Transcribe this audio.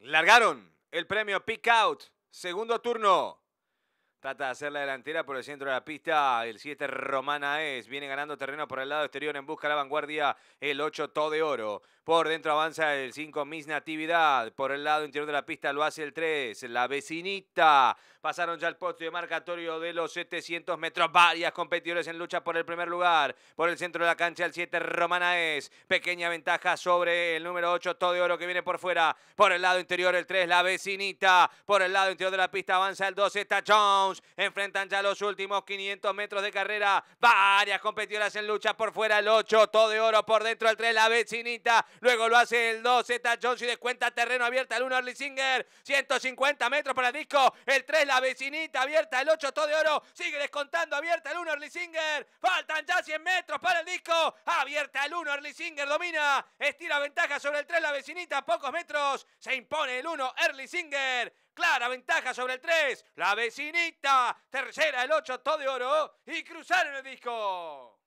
Largaron el premio Pick Out, segundo turno. Trata de hacer la delantera por el centro de la pista. El 7 Romana es. Viene ganando terreno por el lado exterior en busca de la vanguardia. El 8 todo de Oro. Por dentro avanza el 5 Miss Natividad. Por el lado interior de la pista lo hace el 3. La vecinita. Pasaron ya el poste de marcatorio de los 700 metros. Varias competidores en lucha por el primer lugar. Por el centro de la cancha el 7 Romana es. Pequeña ventaja sobre el número 8 todo de Oro que viene por fuera. Por el lado interior el 3 La vecinita. Por el lado interior de la pista avanza el 12 Tachón enfrentan ya los últimos 500 metros de carrera. Varias competidoras en lucha por fuera el 8, todo de oro por dentro el 3, la vecinita. Luego lo hace el 2, Z Jones y descuenta terreno abierta el 1, Early Singer 150 metros para el disco. El 3, la vecinita abierta el 8, todo de oro. Sigue descontando abierta el 1, Singer Faltan ya 100 metros para el disco. Abierta el 1, Early Singer domina. Estira ventaja sobre el 3, la vecinita. pocos metros se impone el 1, Early Singer Clara ventaja sobre el 3. La vecinita. Tercera el 8, todo de oro. Y cruzaron el disco.